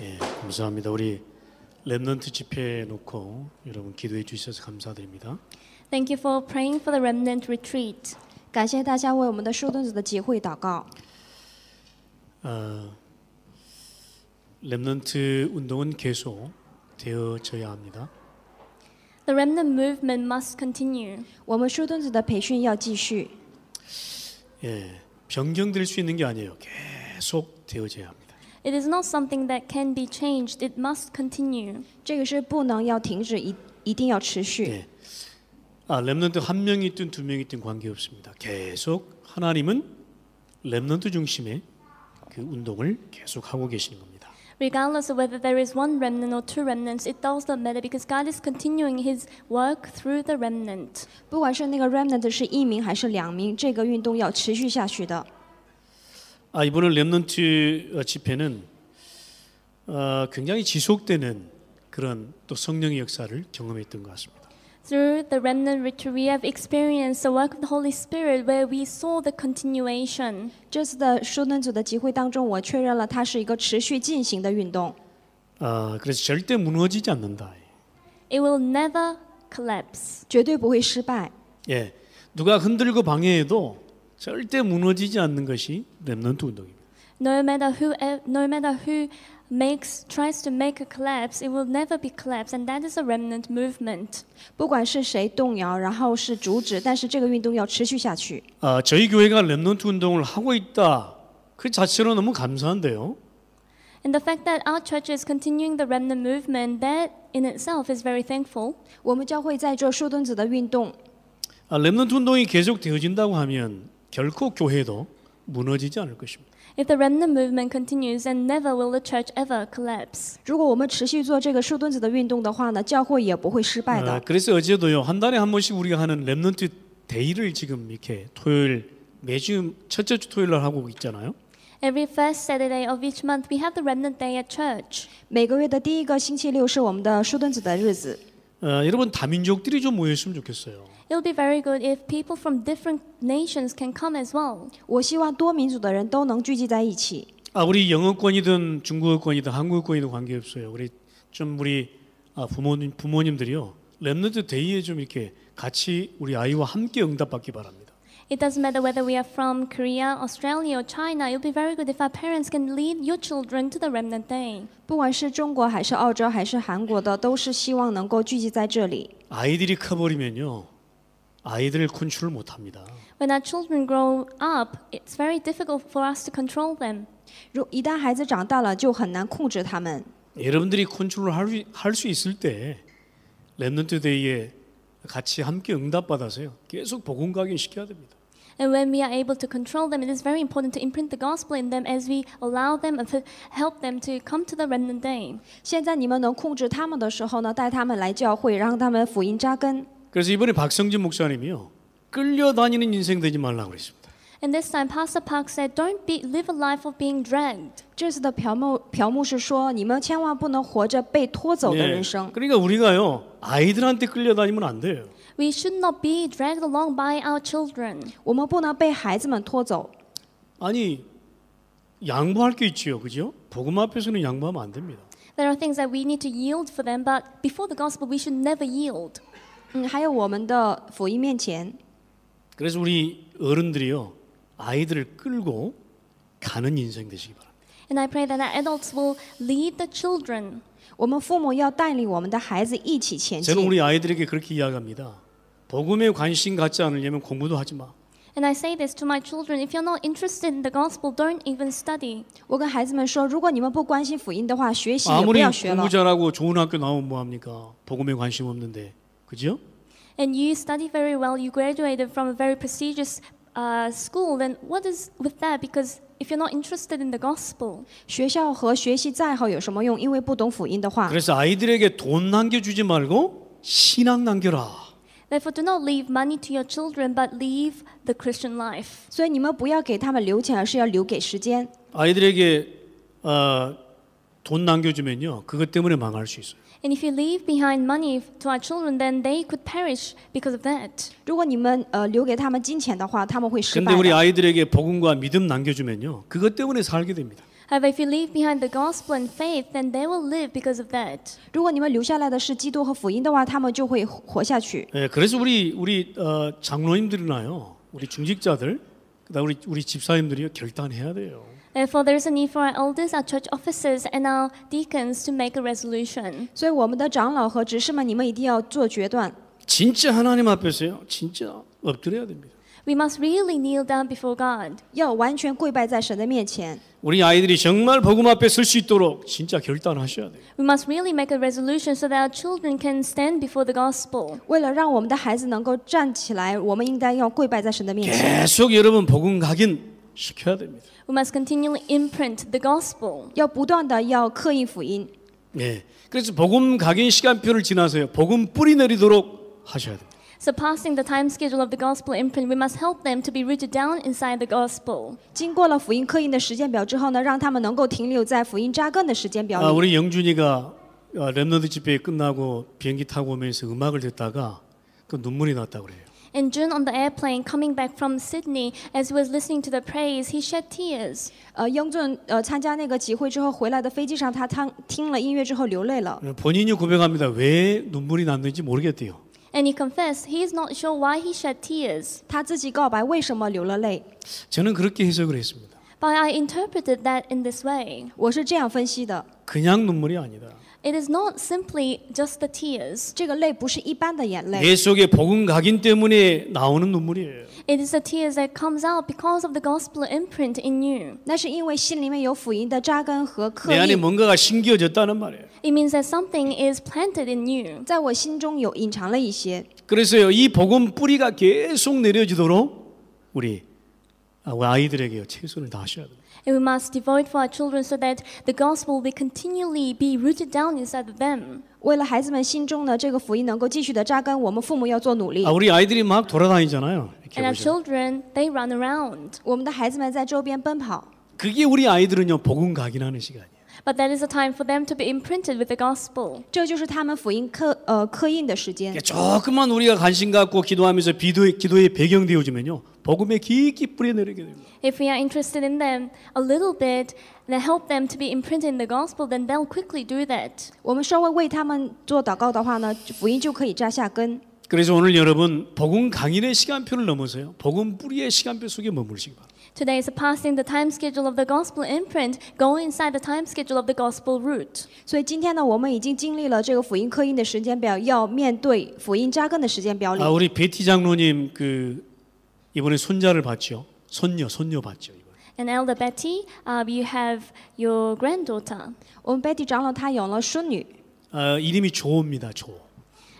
예, 감사합니다. 우리 렘넌트 집회 놓고 여러분 기도해 주셔서 감사드립니다. Thank you for praying for the remnant retreat. 感谢大家为我们的树墩子的集会祷告。 렘넌트 운동은 계속 되어져야 합니다. The remnant movement must continue. 我们树墩子的培训要继续， 예, 변경될 수 있는 게 아니에요. 계속 되어져야 합니다. It is not something that can be changed. It must continue. 这个是不能要停止，一一定要持续。한 명이 있든 두 명이 있든 관계없습니다. 계속 하나님은 렘넌트 중심의 그 운동을 계속 하고 계시는 겁니다. Regardless of whether there is one remnant or two remnants, it does not matter because God is continuing His work through the remnant. 不管是那个 remnant 是一名还是两名，这个运动要持续下去的。 아, 이번에 렘넌트 집회는 어, 굉장히 지속되는 그런 또 성령의 역사를 경험했던 것 같습니다. Through the remnant retreat, we have experienced the work of the Holy Spirit, where we saw the continuation. 这次的受难者的集会当中，我确认了它是一个持续进行的运动。아그래서절대무너지지않는다 It will never collapse. 绝对不会失败。예누가흔들고방해해도 절대 무너지지 않는 것이 렘넌트 운동입니다. No matter who, no matter who makes tries to make a collapse, it will never be collapse, and that is a remnant movement. 不管是谁动摇，然后是阻止，但是这个运动要持续下去。 아, 저희 교회가 렘넌트 운동을 하고 있다. 그 자체로 너무 감사한데요. And the fact that our church is continuing the remnant movement, that in itself is very thankful. 我们教会在做树墩子的运动。아, 렘넌트 운동이 계속 되어진다고 하면 결코 교회도 무너지지 않을 것입니다. If the remnant movement continues, and never will the church ever collapse. 如果我们持续做这个树墩子的运动的话呢，教会也不会失败的。 아, 그래서 어제도요 한 달에 한 번씩 우리가 하는 렘넌트 데이를 지금 이렇게 토요일 매주 첫째 주 토요일 날 하고 있잖아요. Every first Saturday of each month, we have the remnant day at church. 每个月的第一个星期六是我们的树墩子的日子。 어, 여러분 다민족들이 좀 모였으면 좋겠어요. It would be very good if people from different nations can come as well. 我希望多民族的人都能聚集在一起。아 우리 영어권이든 중국어권이든 한국어권이든 관계없어요. 우리 좀 우리 아, 부모님 부모님들이요 렘넌트 데이에 좀 이렇게 같이 우리 아이와 함께 응답받기 바랍니다. It doesn't matter whether we are from Korea, Australia, or China. It would be very good if our parents can lead your children to the Remnant Day. 不管是中国还是澳洲还是韩国的，都是希望能够聚集在这里。아이들이 커버리면요 아이들을 컨트롤 못 합니다. When our children grow up, it's very difficult for us to control them. 如一旦孩子长大了，就很难控制他们。 여러분들이 컨트롤 할 수 있을 때 렘넌트 데이에 같이 함께 응답 받아서요. 계속 복음 각인 시켜야 됩니다. And when we are able to control them, it is very important to imprint the gospel in them as we allow them and help them to come to the remnant day. 现在你们能控制他们的时候呢，带他们来教会，让他们福音扎根。 그래서 이번에 박성진 목사님이요. 끌려다니는 인생 되지 말라고 그랬습니다. And this time, Pastor Park said, "Don't be live a life of being dragged." 这次的朴牧朴牧师说，你们千万不能活着被拖走的人生。그러니까우리가요 아이들한테 끌려다니면 안 돼요. We should not be dragged along by our children. 我们不能被孩子们拖走。아니 양보할 게 있지요, 그죠? 복음 앞에서는 양보하면 안 됩니다. There are things that we need to yield for them, but before the gospel, we should never yield. 음还有我们的福音面前 그래서 우리 어른들이요 아이들을 끌고 가는 인생 되시기 바랍니다. And I pray that adults will lead the children. 我们父母要带领我们的孩子一起前进。 저는 우리 아이들에게 그렇게 이야기합니다. 복음에 관심 갖지 않으려면 공부도 하지 마. And I say this to my children: If you're not interested in the gospel, don't even study. 我跟孩子们说，如果你们不关心福音的话，学习也不要学了。 아무리 공부 잘하고 좋은 학교 나오면 뭐 합니까? 복음에 관심 없는데. 그죠? And you study very well. You graduated from a very prestigious uh, school. Then what is with that? Because if you're not interested in the gospel. 学校和学习再好有什么用？因为不懂福音的话。 그래서 아이들에게 돈 남겨주지 말고 신앙 남겨라. Therefore, do not leave money to your children, but leave the Christian life. 所以你们不要给他们留钱，而是要留给时间。아이들에게 어, 돈 남겨주면요, 그것 때문에 망할 수 있어요. And if you leave behind money to our children, then they could perish because of that. 如果你们呃留给他们金钱的话，他们会失败。 근데 우리 아이들에게 복음과 믿음 남겨주면요. 그것 때문에 살게 됩니다. However, if you leave behind the gospel and faith, then they will live because of that. 如果你们留下来的是基督和福音的话，他们就会活下去。예, 그래서 우리 우리 어, 장로님들이나요, 우리 중직자들, 그다음 우리 우리 집사님들이 결단해야 돼요. t h e f o r there is a need for our elders, our church officers, and our deacons to make a resolution. 所以我们的长老和执事们，你们一定要做决断。 진짜 하나님 앞에서요. 진짜 엎드려야 됩니다. We must really kneel down before God. 要完全跪拜在神的面前。 우리 아이들이 정말 복음 앞에 설 수 있도록 진짜 결단하셔야 돼요. We must really make a resolution so that our children can stand before the gospel. 为了让我们的孩子能够站起来，我们应该要跪拜在神的面前。계속 여러분 복음 가긴 시켜야 됩니다. We must continually imprint the gospel. 要不断的要刻印福音. 네, 그래서 복음 각인 시간표를 지나서요. 복음 뿌리 내리도록 하셔야 됩니다. Surpassing the time schedule of the gospel imprint, we must help them to be rooted down inside the gospel. 经过了福音刻印的时间表之后呢，让他们能够停留在福音扎根的时间表里。아, 우리 영준이가 렘너드 집회 끝나고 비행기 타고 오면서 음악을 듣다가 그 눈물이 났다 그래요. In June on the airplane coming back from Sydney, as he was listening to the praise, he shed tears. 呃，英俊呃参加那个集会之后回来的飞机上，他听听了音乐之后流泪了。 본인이 고백합니다. 왜 눈물이 났는지 모르겠대요. And he confessed he is not sure why he shed tears. 他自己告白为什么流了泪， 저는 그렇게 해석을 했습니다. But I interpreted that in this way. 我是这样分析的： 그냥 눈물이 아니다. It is not simply just the tears. 这个泪不是一般的眼泪。내 속에 복음 각인 때문에 나오는 눈물이에요. It is the tears that comes out because of the gospel imprint in you. 那是因为心里面有福音的扎根和刻내 안에 뭔가가 심겨졌다는 말이에요. It means that something is planted in you. 在我心中有隐藏了一些， 그래서요, 이 복음 뿌리가 계속 내려지도록 우리 우리 아이들에게 최선을 다하셔야 돼요. and we must devote for our children so that the gospel will continually be rooted down inside of them. 为了孩子们心中的这个福音能够继续的扎根我们父母要做努力아 우리 아이들이 막 돌아다니잖아요. And our children, they run around. 我们的孩子们在周边奔跑， 그게 우리 아이들은요 복음 각인하는 시간이에요. But that is a time for them to be imprinted with the gospel. 这就是他们福音刻呃刻印的时间。 조금만 우리가 관심 갖고 기도하면서 기도 기도의 배경 되어주면요 복음에 깊이 뿌려내리게 됩니다. If we are interested in them a little bit, then help them to be imprinted in the gospel, then they'll quickly do that. 我们稍微为他们做祷告的话呢，福音就可以扎下根。 그래서 오늘 여러분 복음 강인의 시간표를 넘어서요. 복음 뿌리의 시간표 속에 머무르시기 바랍니다. Today is passing the time schedule of the gospel imprint, go inside the time schedule of the gospel route. 所以今天呢，我们已经经历了这个福音刻印的时间表，要面对福音扎根的时间表里。아 우리 베티 장로님 그 이번에 손자를 봤죠. 손녀, 손녀 봤죠. And elder Betty, um, you have your granddaughter. 我们 Betty 长老她养了孙女。어, 이름이 조입니다. 조.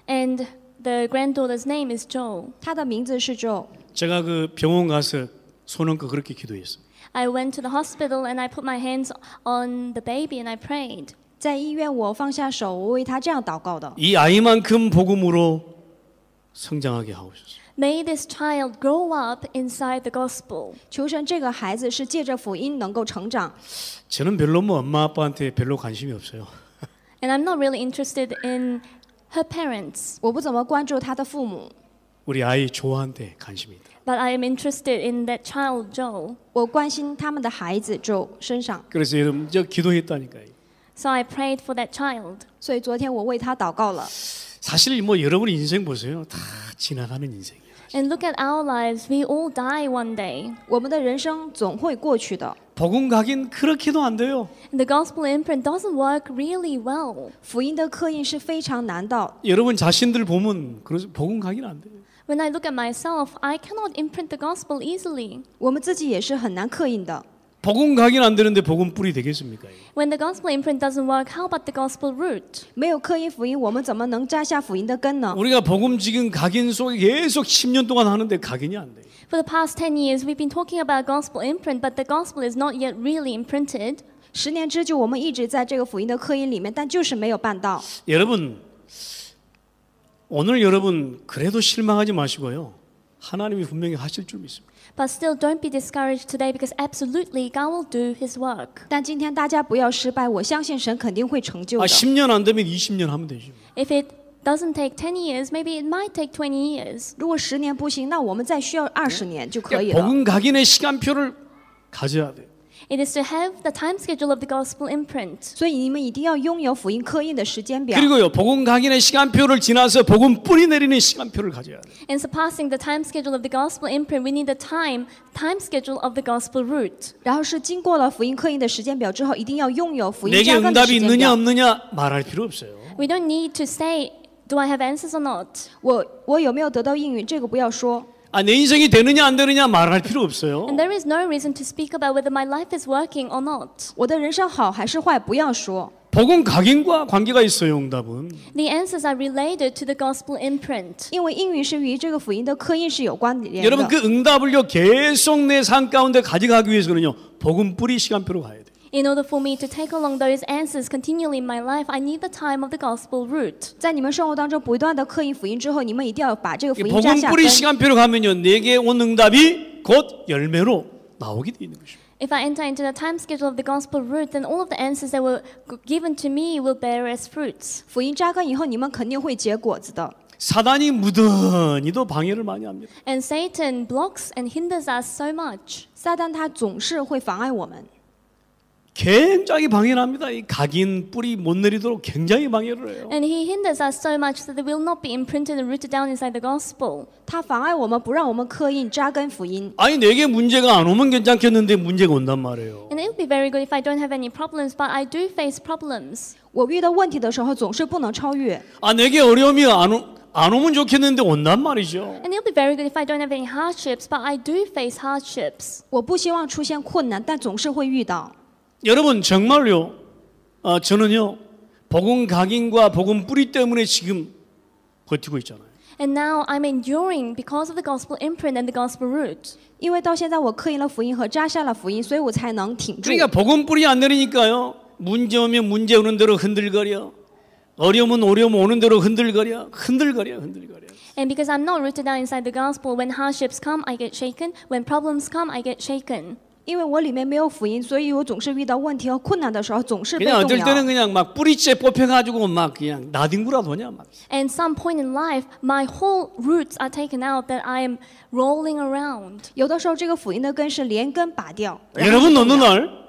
And the granddaughter's name is Jo. 她的名字是 Jo。 제가 그 병원 가서 손 얹고 그렇게 기도했어요. I went to the hospital and I put my hands on the baby and I prayed. 在医院我放下手，我为他这样祷告的。이 아이만큼 복음으로 성장하게 하옵소서. May this child grow up inside the gospel. 求神这个孩子是借着福音能够成长。 저는 별로 뭐 엄마 아빠한테 별로 관심이 없어요. And I'm not really interested in her parents. 我不怎么关注他的父母， 우리 아이 조한테 관심이 다 But I am interested in that child Joe. 我关心他们的孩子就身上。 그래서 여러분 저 기도했다니까요. So I prayed for that child. 所以昨天我为他祷告了。 사실 뭐 여러분 인생 보세요. 다 지나가는 인생이에요. And look at our lives. We all die one day. 我们的人生总会过去的。 복음 각인 그렇게도 안 돼요. The gospel imprint doesn't work really well. 福音的刻印是非常难的。 여러분 자신들 보면 그래서 복음 각인 안 돼요. When I look at myself, I cannot imprint the gospel easily. 我们自己也是很难刻印的。 복음 각인 안 되는데 복음 뿌리 되겠습니까? When the gospel imprint doesn't work, how about the gospel root? 没有刻意福音，我们怎么能扎下福音的根呢? 우리가 복음 지금 각인 속에 계속 10년 동안 하는데 각인이 안 돼. For the past 10 years, we've been talking about gospel imprint, but the gospel is not yet really imprinted. 十年之久，我们一直在这个福音的刻印里面，但就是没有办到。 여러분, 오늘 여러분 그래도 실망하지 마시고요. 하나님이 분명히 하실 줄 믿습니다. But still, don't be discouraged today because absolutely God will do His work. 但今天大家不要失败我相信神肯定会成就的。 10년 안 되면 20년 하면 되지. If it doesn't take 10 years, maybe it might take 20 years. 如果十年不行，那我们再需要二十年就可以了。 복음 각인의 시간표를 가져야 돼. It is to have the time schedule of the gospel imprint. 所以你们一定要拥有福音刻印的时间表。 그리고요 복음 강인의 시간표를 지나서 복음 뿌리 내리는 시간표를 가져야 돼. And surpassing the time schedule of the gospel imprint, we need the time time schedule of the gospel r o u t 然后是经过了福音刻印的时间表之后，一定要拥有福音 내게 扎根的时 응답이 있느냐 없느냐 말할 필요 없어요. We don't need to say, do I have answers or not? 我我有没有得到应允，这个不要说。 아, 내 인생이 되느냐 안 되느냐 말할 필요 없어요. And there is no reason to speak about whether my life is working or not. 我的人生好还是坏，不要说。 복음 각인과 관계가 있어요, 응답은. The answers are related to the gospel imprint. 因为英语是与这个福音的刻印是有关联的. 여러분 그 응답을요 계속 내 삶 가운데 가져가기 위해서는요 복음 뿌리 시간표로 가야 돼. In order for me to take along those answers continually in my life, I need the time of the gospel root. 在你们生活当中不断的刻印福音之后，你们一定要把这个福音扎 복음 下 뿌리 根。 시간표로 가면요 내게 온 응답이 곧 열매로 나오게 돼 있는 것입니다. If I enter into the time schedule of the gospel root, then all of the answers that were g- i v e n to me will bear as fruits. 福音扎根以后，你们肯定会结果子的。 사단이 무던히도 방해를 많이 합니다. And Satan blocks and hinders us so much. 撒旦他总是会妨碍我们。 굉장히 방해합니다. 이 각인 뿌리 못 내리도록 굉장히 방해를 해요. And he hinders us so much that it will not be imprinted and rooted down inside the gospel. 他妨碍我们不让我们刻印扎根福音. 아니 내게 문제가 안 오면 괜찮겠는데 문제가 온단 말이에요. And it would be very good if I don't have any problems, but I do face problems. 我遇到问题的时候总是不能超越.아 내게 어려움이 안 오. 안 오면 좋겠는데 온단 말이죠. And it'll be very good if I don't have any hardships, but I do face hardships. 我不希望出现困难，但总是会遇到。 여러분 정말요. 어, 저는요. 복음 각인과 복음 뿌리 때문에 지금 버티고 있잖아요. And now I'm enduring because of the gospel imprint and the gospel root. 因为到现在我刻印了福音和扎下了福音，所以我才能挺住。 그러니까 복음 뿌리 안 내리니까요. 문제 오면 문제 오는 대로 흔들거려. 어려움은 어려움 오는 대로 흔들거려. 흔들거려. 흔들거려. And because I'm not rooted down inside the gospel, when hardships come, I get shaken. When problems come, I get shaken. 因为我里面没有福音，所以我总是遇到问题和困难的时候，总是被그动 어쩔 摇。 때는 그냥 막 뿌리째 뽑혀가지고 막 그냥 나뒹굴어도냐 막. And some point in life, my whole roots are taken out that I m rolling around. 有的时候，这个福音的根是连根拔掉。 여러분 어느 날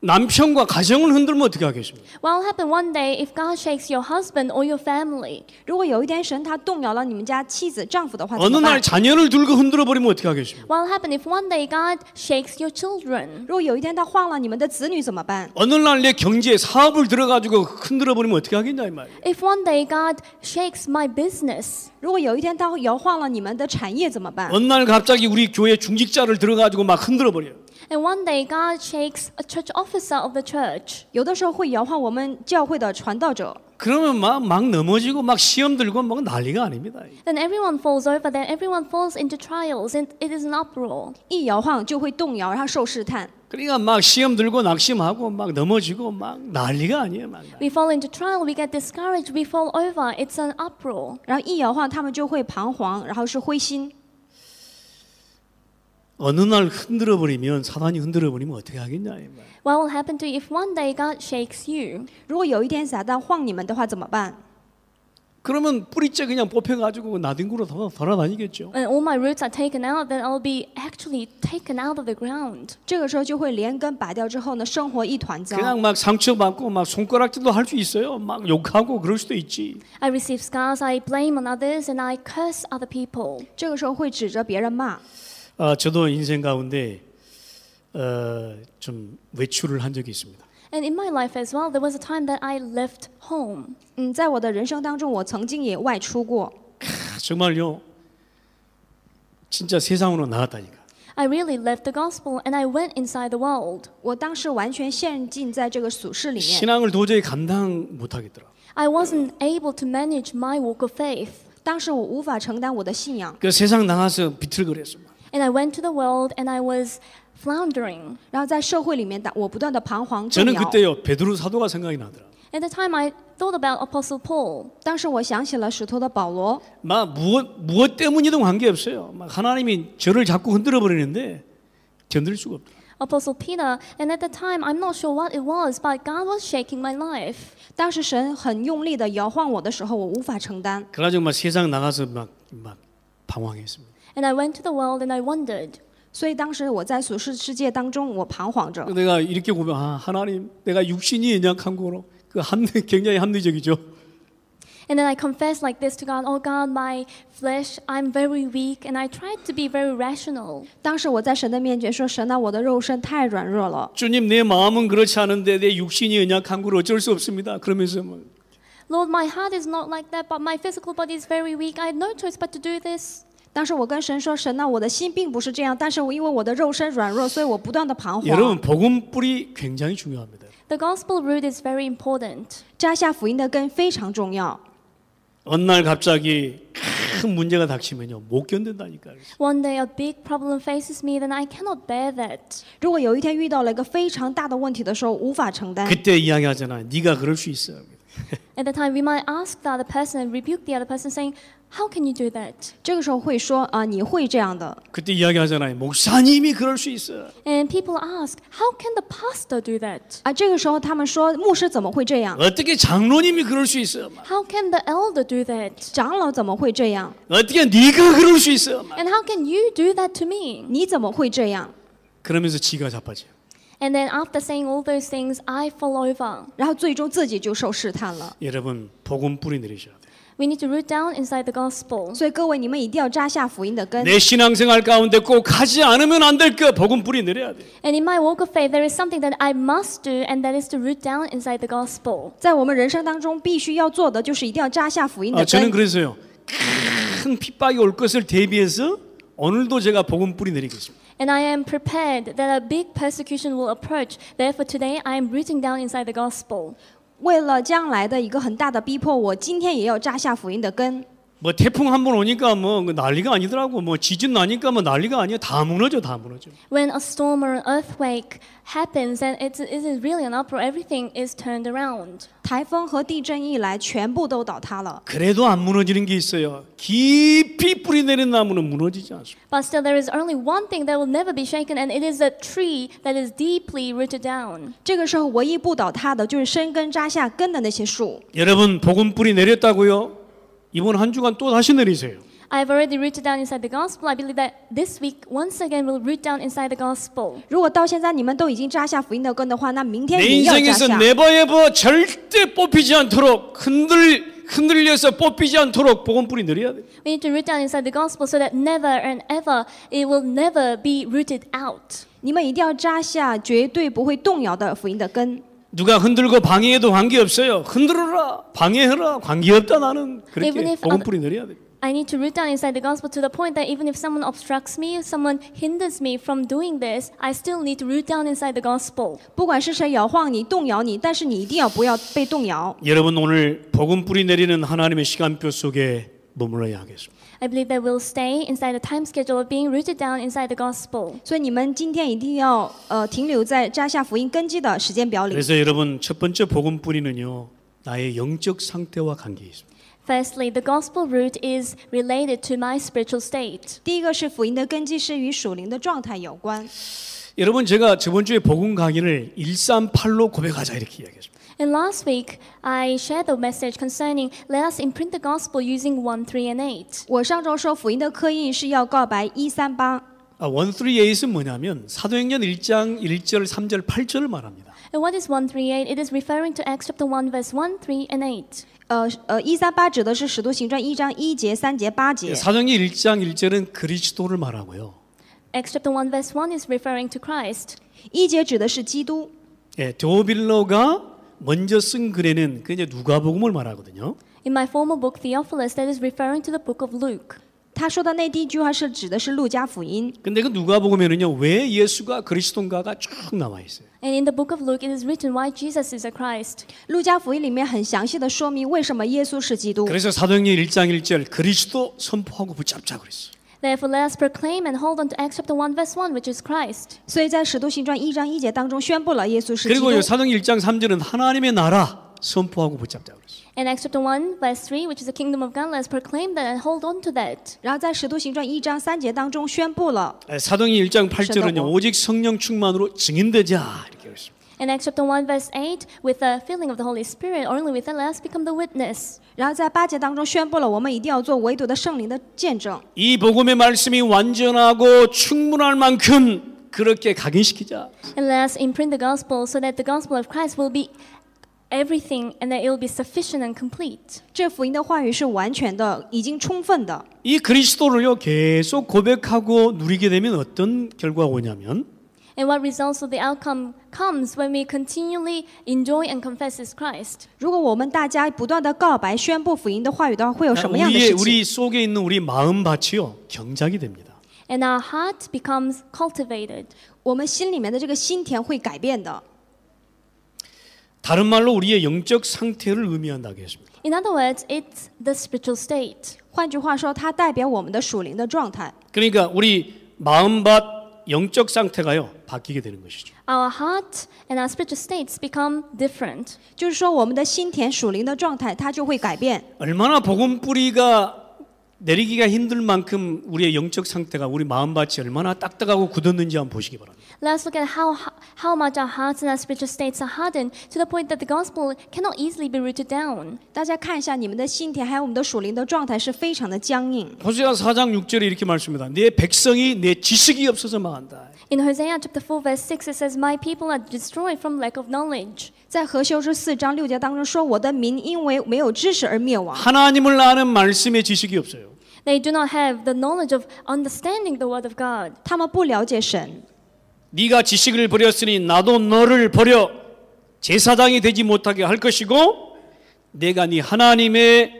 남편과 가정을 흔들면 어떻게 하겠습니까? What will happen one day if God shakes your husband or your family? 如果有一天神他动摇了你们家妻子丈夫的话， 어느 날 자녀를 들고 흔들어 버리면 어떻게 하겠습니까? What will happen if one day God shakes your children? 如果有一天他晃了你们的子女怎么办？ 어느 날내 경제 사업을 들어 가지고 흔들어 버리면 어떻게 하겠냐 이 말. If one day God shakes my business? 如果有一天他摇晃了你们的产业怎么办？ 어느 날 갑자기 우리 교회 중직자를 들어 가지고 막 흔들어 버려 And one day God shakes a church officer of the church. 有的时候会摇晃我们教会的传道者。 그러면 막, 막 넘어지고 막 시험 들고 막 난리가 아닙니다. Then everyone falls over, then everyone falls into trials, and it is an uproar. 一摇晃就会动摇，然后受试探。 그러니까 막 시험 들고 낙심하고 막 넘어지고 막 난리가 아니에요. 막. We fall into trial, we get discouraged, we fall over. It's an uproar. 然后一摇晃，他们就会彷徨，然后是灰心。 어느 날 흔들어 버리면 사단이 흔들어 버리면 어떻게 하겠냐 이 말. What will happen to you if one day God shakes you? 如果有一天撒旦晃你们的话，怎么办？ 그러면 뿌리째 그냥 뽑혀 가지고 나뒹굴어 돌아다니겠죠. When all my roots are taken out, then I'll be actually taken out of the ground. 这个时候就会连根拔掉之后呢，生活一团糟。 그냥 막 상처 받고 막 손가락질도 할 수 있어요. 막 욕하고 그럴 수도 있지. I receive scars, I blame on others, and I curse other people. 这个时候会指着别人骂。 아, 저도 인생 가운데 어, 좀 외출을 한 적이 있습니다. And in my life as well, there was a time that I left home. 嗯，在我的人生当中，我曾经也外出过。 아, 정말요. 진짜 세상으로 나왔다니까. I really left the gospel and I went inside the world. 我当时完全陷进在这个俗世里面。 신앙을 도저히 감당 못 하겠더라. I wasn't able to manage my walk of faith. 当时我无法承担我的信仰。그 세상 나가서 비틀거렸습니다. And I went to the world and I was floundering. 然后在社会里面，我不断的彷徨动 저는 摇。 그때요 베드로 사도가 생각이 나더라. At the time, I thought about Apostle Paul. 当时我想起了使徒的保罗，막 무엇 무엇 때문이든 관계없어요. 막 하나님이 저를 자꾸 흔들어 버리는데 견딜 수가 없다. Apostle Peter, and at the time I'm not sure what it was, but God was shaking my life. 当时神很用力的摇晃我的时候，我无法承担，그래가지고 막 세상 나가서 막 막 방황했습니다. And I went to the world and I wondered. 所以当时我在属世世界当中，我彷徨着。 내가 이렇게 보면 아, 하나님 내가 육신이 연약한 거로 그 합리 굉장히 합리적이죠. And then I confessed like this to God, oh God, my flesh, I'm very weak, and I tried to be very rational. 当时我在神的面前说：“神啊，我的肉身太软弱了。 주님 내 마음은 그렇지 않은데 내 육신이 연약한 걸 어쩔 수 없습니다. 그러면서 뭐 Lord, my heart is not like that, but my physical body is very weak. I had no choice but to do this. 但是我跟神说神呐我的心并不是这样但是我因为我的肉身软弱所以我不断的彷徨여러분복음뿌리굉장히중요합니다 The gospel root is very important.扎下福音的根非常重要。 어느 날 갑자기 큰 문제가 닥치면요 못 견딘다니까요. One day a big problem faces me, then I cannot bear that. 如果有一天遇到了一个非常大的问题的时候，无法承担。그때 이야기하잖아. 네가 그럴 수 있어요. At t h e t i m e we might ask the other person and rebuke the other person, saying, "How can you do that?" 这个时候会说啊，你会这样的。그 이야기하잖아요. 목사님이 그럴 수 있어. And people ask, "How can the pastor do that?" 啊，这个时候他们说牧师怎么会这样？ 어떻게 장로님이 그럴 수 있어? How can the elder do that? 长老怎么会这样？ 어떻게 네가 그럴 수 있어? And how can you do that to me? 你怎么会这样？ 그러면서 지가 자빠져 And then after saying all those things, I fall over. 然后最终自己就受试探了。 여러분 복음 뿌리 내리셔야 돼 We need to root down inside the gospel. 所以各位，你们一定要扎下福音的根。내 신앙생활 가운데 꼭 하지 않으면 안 될거 복음 뿌리 내려야 돼. And in my walk of faith, there is something that I must do, and that is to root down inside the gospel. 在我们人生当中必须要做的就是一定要扎下福音的根 저는 그래서요. 큰 핍박이 올 것을 대비해서 오늘도 제가 복음 뿌리 내리겠습니다. And I am prepared that a big persecution will approach. Therefore, today I am rooting down inside the gospel. 为了将来的一个很大的逼迫，我今天也要扎下福音的根。뭐 태풍 한번 오니까 뭐 난리가 아니더라고. 뭐 지진 나니까 뭐 난리가 아니야. 다 무너져, 다 무너져. When a storm or an earthquake happens, and it isn't really an uproar. Everything is turned around. 台风和地震一来，全部都倒塌了。 그래도 안 무너지는 게 있어요. 깊이 뿌리 내린 나무는 무너지지 않습니다. But still, there is only one thing that will never be shaken, and it is a tree that is deeply rooted down. 这个时候，唯一不倒塌的就是深根扎下根的那些树。여러분 복음 뿌리 내렸다고요? 이번 한 주간 또 다시 내리세요. I've already rooted down inside the gospel. I believe that this week once again will root down inside the gospel. 如果到现在你们都已经扎下福音的根的话，那明天내 也要扎下。 인생에서 never ever 절대 뽑히지 않도록 흔들 흔들려서 뽑히지 않도록 복음 뿌리 내려야 돼. We need to root down inside the gospel so that never and ever it will never be rooted out. 你们一定要扎下绝对不会动摇的福音的根。 누가 흔들고 방해해도 관계없어요. 흔들어라, 방해해라, 관계없다 나는 그렇게 복음풀이 늘어야 돼. I need to root down inside the gospel to the point that even if someone obstructs me, someone hinders me from doing this, I still need to root down inside the gospel. 不管是谁摇晃你、动摇你，但是你一定要不要被动摇。여러분 오늘 복음 뿌리 내리는 하나님의 시간표 속에 머물러야 하겠습니다. I believe that we'll stay inside the time schedule of being rooted down inside the gospel. 所以你们今天一定要呃停留在扎下福音根基的时间表里。 그래서 여러분 첫 번째 복음 뿌리는요 나의 영적 상태와 관계 있습니다. Firstly, the gospel root is related to my spiritual state. 第一个是福音的根基是与属灵的状态有关。 여러분 제가 저번 주에 복음 강의를 138로 고백하자 이렇게 이야기했습니다. And last week, I shared the message concerning let us imprint the gospel using 1, 3, and 8. 我上周说福音的刻印是要告白一三八。아, 1, 3, 8은 뭐냐면 사도행전 1장 1절, 3절, 8절을 말합니다. And what is 138? It is referring to Acts chapter 1 verse 1, 3 and 8. 呃呃，一三八指的是《使徒行传》一章一节、三节、八节。 사도행전 장 1절은 그리스도를 말하고요. Acts chapter 1 verse 1 is referring to Christ. 一节指的是基督。예, 도빌로가 먼저 쓴 글에는 그게 누가복음을 말하거든요. In my former book Theophilus, that is referring to the book of Luke. 他说的那第一句话是指的是路加福音。 근데 그 누가복음에는요 왜 예수가 그리스도인가가 쭉 나와 있어요. And in the book of Luke, it is written why Jesus is a Christ. 路加福音里面很详细的说明为什么耶稣是基督。 그래서 사도행 1장 1절 그리스도 선포하고 붙잡자 그랬어. Therefore, let us proclaim and hold on to Acts chapter 1 verse 1, which is Christ. 所以在使徒行传一章一节当中宣布了耶稣是基 그리고 요督。 사도행 1장 3절은 하나님의 나라 선포하고 붙잡자 그랬어요. In Acts chapter 1 verse 3, which is the kingdom of God, let us proclaim that and hold on to that. 然后在使徒行传一章三节当中宣布了，예, 사도행 1장 8절은요 오직 성령 충만으로 증인되자 이렇게 그랬습니다. In Acts chapter 1 verse 8, with the filling of the Holy Spirit, only with the last become the witness. 然后在八节当中宣布了，我们一定要做唯独的圣灵的见证。이 복음의 말씀이 완전하고 충할 만큼 그렇게 각인시키자. And let's imprint the gospel so that the gospel of Christ will be everything and that it will be sufficient and complete. 这福音的话语是完全的，已经充分的。이 그리스도를요 계속 고백하고 누리게 되면 어떤 결과가 오냐면 And what results of the outcome comes when we continually enjoy and confess is Christ. 如果我们大家不断的告白、宣布福音的话语的话，会有什么样的事우情？ 우리 속에 있는 우리 마음밭이요 경작이 됩니다. And our heart becomes cultivated. 我们心里面的这个心田会改变的。 다른 말로 우리의 영적 상태를 의미한다고 했습니다. In other words, it's the spiritual state. 换句话说，它代表我们的属灵的状态。 그러니까 우리 마음밭 영적 상태가요 바뀌게 되는 것이죠. Our heart and our spiritual states become different. 就是说我们的心田属灵的状态它就会改变。얼마나 복음 뿌리가 내리기가 힘들 만큼 우리의 영적 상태가 우리 마음밭이 얼마나 딱딱하고 굳었는지 한번 보시기 바랍니다. Let's look at how how much our hearts and our spiritual states are hardened to the point that the gospel cannot easily be rooted down. 大家看一下你们的心田还有我们的属灵的状态是非常的僵硬。호세아 4장 6절에 이렇게 말씀합니다. 내 백성이 내 지식이 없어서 망한다. In Hosea chapter 4 verse 6 it says my people are destroyed from lack of knowledge.在何修书四章六节当中说我的民因为没有知识而灭亡。하나님을아는말씀의 지식이 없어요. They do not have the knowledge of understanding the word of God. 他们不了解神。 네가 지식을 버렸으니 나도 너를 버려 제사장이 되지 못하게 할 것이고 내가 네 하나님의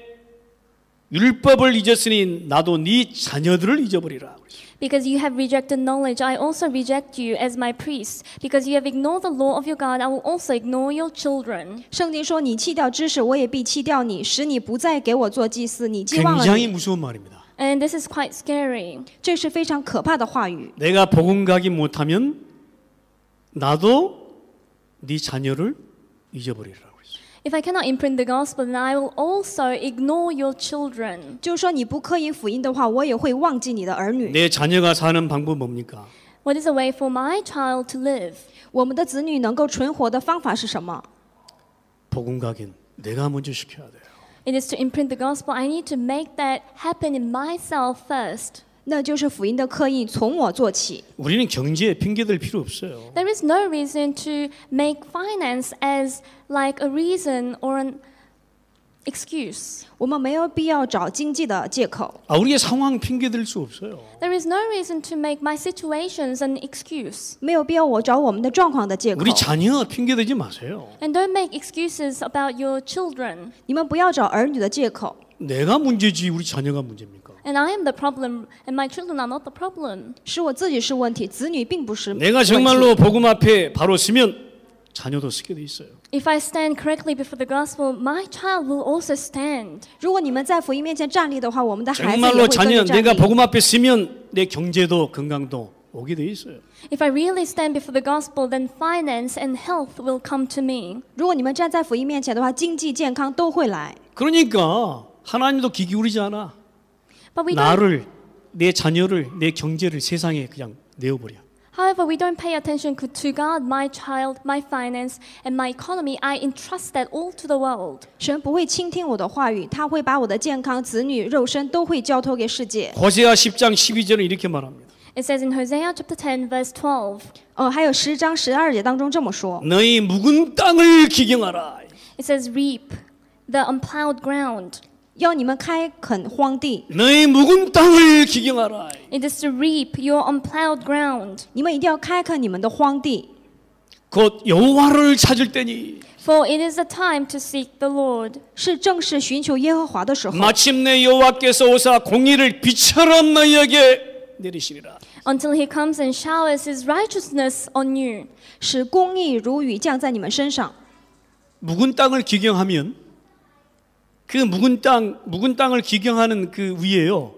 율법을 잊었으니 나도 네 자녀들을 잊어버리라. Because you have rejected knowledge, I also reject you as my priest. Because you have ignored the law of your God, I will also ignore your children. 圣经说：“你弃掉知识，我也必弃掉你，使你不再给我做祭司。你既忘了。” 굉장히 무서운 말입니다. And this is quite scary. 这是非常可怕的话语。 내가 복음 가기 못하면 나도 네 자녀를 잊어버리라. If I cannot imprint the gospel, then I will also ignore your children. 就是说，你不刻印福音的话，我也会忘记你的儿女。내 What is a way for my child to live? 我们的子女能够存活的方法是什么？It is to imprint the gospel. I need to make that happen in myself first. 那就是福音的刻印从我做起。 우리는 경제에 핑계댈 필요 없어요. There is no reason to make finance as like a reason or an excuse. 我们没有必要找经济的借口。 아, 우리의 상황 핑계댈 수 없어요. There is no reason to make my situations an excuse. 没有必要我找我们的状况的借口。 우리 자녀 핑계대지 마세요. And don't make excuses about your children. 你们不要找儿女的借口。 내가 문제지 우리 자녀가 문제입니까? And I am the problem, and my children are not the problem. 是我自己是问题，子女并不是问题。 내가 정말로 복음 앞에 바로 서면 자녀도 서게 돼 있어요. If I stand correctly before the gospel, my child will also stand. 如果你们在福音面前站立的话，我们的孩子也会 정말로 跟 자녀 着站 내가 立。 복음 앞에 서면 내 경제도 건강도 오게 돼 있어요. If I really stand before the gospel, then finance and health will come to me. 如果你们站在福音面前的话，经济健康都会来。그러니까 하나님도 기기울이지 않아. 나를 내 자녀를 내 경제를 세상에 그냥 내어버려. However, we don't pay attention to God, my child, my finance, and my economy. I entrust that all to the world. 神不会倾听我的话语，他会把我的健康、子女、肉身都会交托给世界。 호세아 10장 12절은 이렇게 말합니다. It says in Hosea chapter 10 verse 12. 哦，还有十章十二节当中这么说。 너희 묵은 땅을 기경하라. It says reap the unplowed ground. 너희 묵은 땅을 기경하라. It is to reap your unplowed ground. 你们一定要开垦你们的荒地。곧 여호와를 찾을 때니. For it is the time to seek the Lord. 是正是寻求耶和华的时候。 마침내 여호와께서 오사 공의를 비처럼 너희에게 내리시리라. Until he comes and showers his righteousness on you. 使公义如雨降在你们身上。묵은 땅을 기경하면 그 묵은 땅 묵은 땅을 기경하는 그 위에요.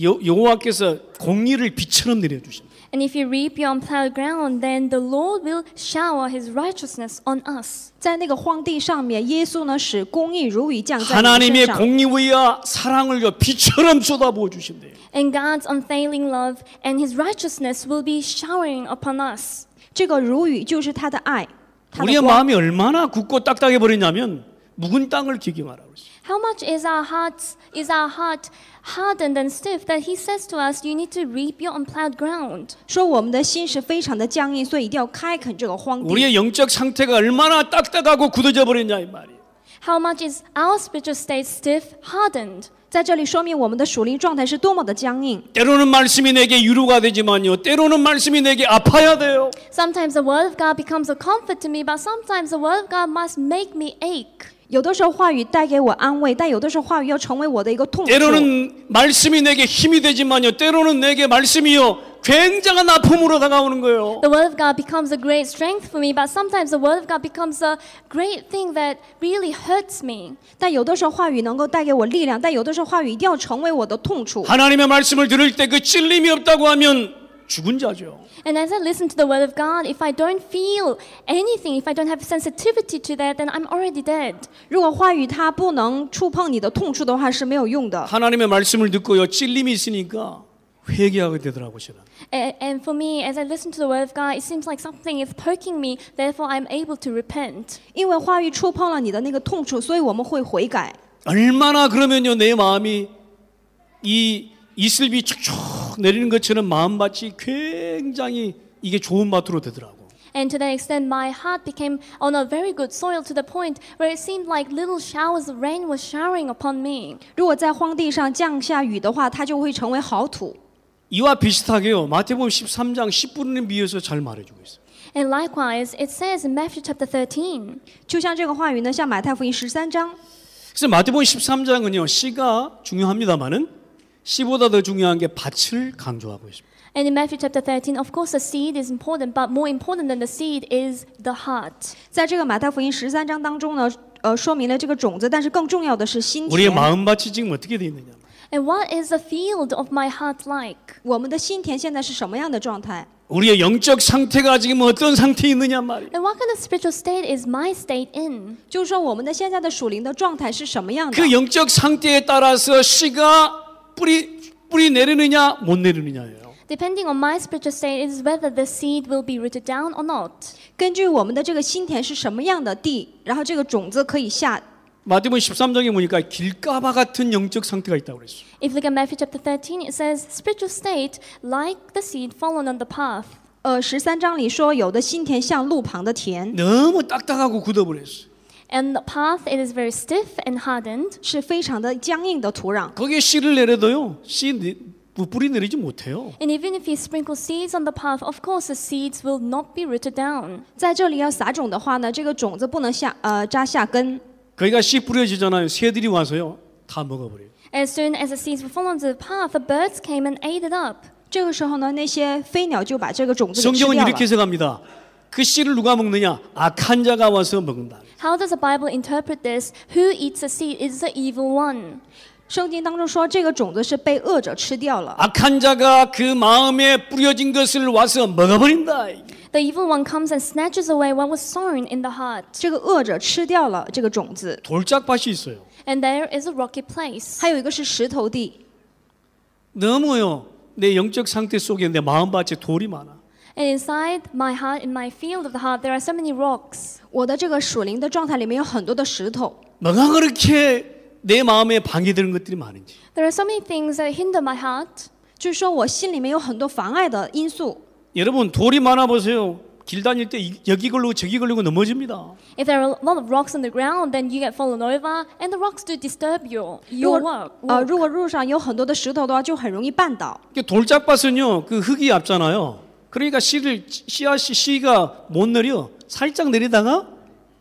여호와께서 공의를 비처럼 내려 주십니다. And if you reap your unplowed ground, then the Lord will shower His righteousness on us. 在那个荒地上面，耶稣呢使公义如雨降在 하나님의 공의와 사랑을요 비처럼 쏟아부어 주신대요. And God's unfailing love and His righteousness will be showering upon us. 这个如雨就是他的爱。 우리의 마음이 얼마나 굳고 딱딱해 버리냐면 묵은 땅을 기경하라고 했어요. How much is our hearts is our heart hardened and stiff that he says to us, you need to reap your unplowed ground. 说我们的心是非常的僵硬，所以一定要开垦这个荒地。 우리의 영적 상태가 얼마나 딱딱하고 굳어져 버렸냐 이 말이. How much is our spiritual state stiff, hardened? 在这里说明我们的属灵状态是多么的僵硬。 말씀이 내게 위로가 되지만요. 때로는 말씀이 내게 아파야 돼요. Sometimes the word of God becomes a comfort to me, but sometimes the word of God must make me ache. 有的时候话语带给我安慰，但有的时候话语要成为我的一个痛楚。 때로는 말씀이 내게 힘이 되지만요. 때로는 내게 말씀이요. 굉장한 아픔으로 다가오는 거예요. The word of God becomes a great strength for me, but sometimes the word of God becomes a great thing that really hurts me. 但有的时候话语能够带给我力量，但有的时候话语一定要成为我的痛楚。하나님의 말씀을 들을 때 그 찔림이 없다고 하면 죽은 자죠. And as I listen to the word of God, if I don't feel anything, if I don't have sensitivity to that, then I'm already dead. 如果话语它不能触碰你的痛处的话是没有用的。 하나님의 말씀을 듣고요 찔림이 있으니까 회개하게 되더라고요. And, for me, as I listen to the word of God, it seems like something is poking me. Therefore, I'm able to repent. 因为话语触碰了你的那个痛处，所以我们会悔改。얼마나 그러면요 내 마음이 이 이슬비 쭉쭉 내리는 것처럼 마음밭이 굉장히 이게 좋은 밭으로 되더라고. And to that extent, my heart became on a very good soil to the point where it seemed like little showers of rain was showering upon me. 如果在荒地上降下雨的话，它就会成为好土。 이와 비슷하게요. 마태복음 13장 10분에 비해서 잘 말해주고 있어요. And likewise, it says in Matthew chapter 13. 就像这个话语呢，像马太福音十三章。그래서 마태복음 13장은요, 시가 중요합니다만은. 씨보다 더 중요한 게 밭을 강조하고 있습니다. And in Matthew chapter 13, of course, the seed is important, but more important than the seed is the heart. 在这个马太福音十三章当中呢，呃，说明了这个种子，但是更重要的是心 우리의 田。 마음밭이 지금 어떻게 돼 있느냐? And what is the field of my heart like? 我们的心田现在是什么样的状态？ 우리의 영적 상태가 지금 어떤 상태에 있느냐 말이에요. And what kind of spiritual state is my state in? 就是说我们的现在的属灵的状态是什么样的？그 영적 상태에 따라서 씨가 뿌리 뿌리 내리느냐 못 내리느냐예요. Depending on my spiritual state is whether the seed will be rooted down or not. 根据我们的这个心田是什么样的地，然后这个种子可以下 마디문 13장에 보니까 길가바 같은 영적 상태가 있다고 그랬어요. If you look at Matthew chapter 13, it says spiritual state like the seed fallen on the path. 呃，十三章里说，有的心田像路旁的田， 너무 딱딱하고 굳어버렸어요. And the path it is very stiff and hardened. 是非常的僵硬的土壤。 거기에 씨를 내려도요. 씨 내- 뭐 뿌리 내리지 못해요. And even if you sprinkle seeds on the path, of course the seeds will not be rooted down. 在这里要撒种的话呢，这个种子不能下呃扎下根。 거기가 씨 뿌려지잖아요. 새들이 와서요. 다 먹어버려요. As soon as the seeds were fallen to the path, the birds came and ate it up. 这个时候呢，那些飞鸟就把这个种子给吃掉 성경은 了。 이렇게 해석합니다. 그 씨를 누가 먹느냐? 악한 자가 와서 먹는다. How does the Bible interpret this? Who eats the seed is the evil one. 圣经当中说，这个种子是被恶者吃掉了。악한 자가 그 마음에 뿌려진 것을 와서 먹어버린다. The evil one comes and snatches away what was sown in the heart. 这个恶者吃掉了这个种子。 돌짝밭이 있어요. And there is a rocky place. 还有一个是石头地。너무요. 내 영적 상태 속에 내 마음밭에 돌이 많아. And inside my heart, in my field of the heart, there are so many rocks. 我的这个属灵的状态里面有很多的石头。 너가 그렇게 내 마음에 방해되는 것들이 많은지. There are so many things that hinder my heart. 就是说我心里面有很多妨碍的因素。 여러분 돌이 많아 보세요. 길 다닐 때 여기 걸리고 저기 걸리고 넘어집니다. If there are a lot of rocks on the ground, then you get fallen over, and the rocks do disturb y o u your walk. 啊，如果路上有很多的石头的话，就很容이绊倒。돌짝밭은요, 그 흙이 얇잖아요. 그러니까 씨를 씨앗이 씨가 못 내려 살짝 내리다가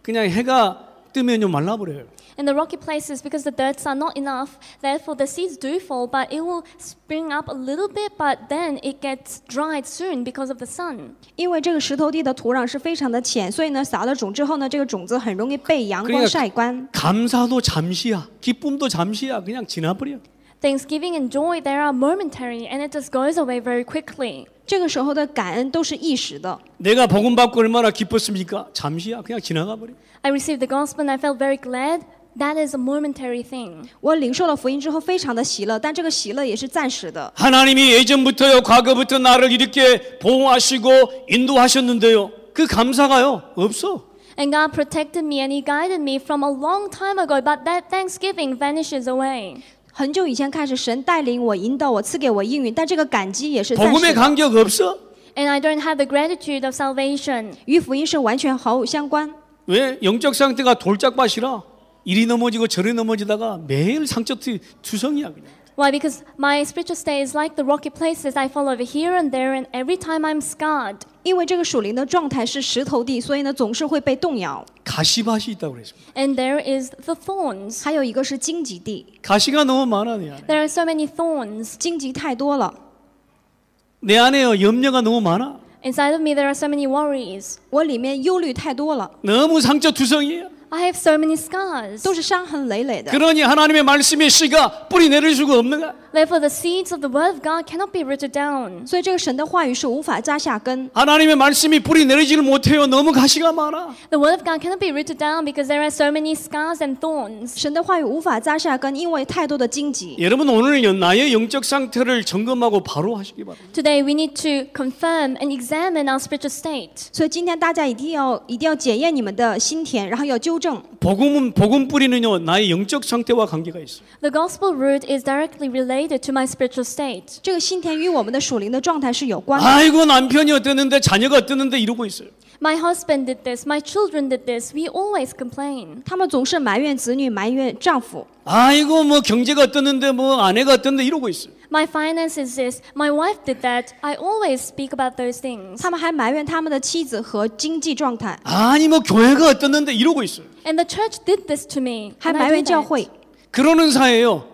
그냥 해가 뜨면요 말라버려요. In the rocky places, because the dirt are not enough, therefore the seeds do fall, but it will spring up a little bit, but then it gets dried soon because of the sun. 因为这个石头地的土壤是非常的浅，所以呢，撒了种之后呢，这个种子很容易被阳光晒干。 감사도 잠시야, 기쁨도 잠시야, 그냥 지나버려. Thanksgiving and joy they are momentary, and it just goes away very quickly. 这个时候的感恩都是一时的。 내가 복음 받고 얼마나 기뻤습니까? 잠시야 그냥 지나가 버려. I received the gospel and I felt very glad. That is a momentary thing. 我领受了福音之后，非常的喜乐，但这个喜乐也是暂时的。 하나님이 예전부터요 과거부터 나를 이렇게 보호하시고 인도하셨는데요. 그 감사가요 없어. And God protected me and He guided me from a long time ago, but that thanksgiving vanishes away. 很久以前开始神带领我引导我赐给我应允但这个感激也是暂 복음의 간격 없어? And I don't have the gratitude of salvation 与福音是完全毫无相关。왜 영적 상태가 돌짝밭이라 이리 넘어지고 저리 넘어지다가 매일 상처 투성이야 그냥. Why? Because my spiritual state is like the rocky places I fall over here and there, and every time I'm scarred. 因为这个属灵的状态是石头地，所以呢总是会被动摇。가시밭이 있다고 그랬습니다. And there is the thorns. 还有一个是荆棘地， 가시가 너무 많아 내 안에. There are so many thorns 荆棘太多了。내 안에 염려가 너무 많아. inside of me. There are so many worries. 我里面忧虑太多了，너무 상처 투성이에요. I have so many scars. 都是伤痕累累的。그러니 하나님의 말씀의 씨가 뿌리 내릴 수가 없는가? Therefore, the seeds of the word of God cannot be rooted down. 所以这个神的话语是无法扎下根。하나님의 말씀이 뿌리 내리지를 못해요. 너무 가시가 많아. The word of God cannot be rooted down because there are so many scars and thorns. 神的话语无法扎下根，因为太多的荆棘。 여러분 오늘 나의 영적 상태를 점검하고 바로 하시기 바랍니다. Today we need to confirm and examine our spiritual state. 所以今天大家一定要一定要检验你们的心田，然后要纠正。 복음은 복음 뿌리는요 나의 영적 상태와 관계가 있어요. The gospel root is directly related related to my spiritual state. 这个心田与我们的属灵的状态是有关的。 아이고 남편이 어땠는데 자녀가 어땠는데 이러고 있어요. My husband did this, my children did this. We always complain. 他们总是埋怨子女，埋怨丈夫。 아이고 뭐 경제가 어땠는데 뭐 아내가 어땠는데 이러고 있어요. My finances this, my wife did that. I always speak about those things. 他们还埋怨他们的妻子和经济状态。 아니 뭐 교회가 어땠는데 이러고 있어요. And the church did this to me. 还埋怨教会。 그러는 사이에요.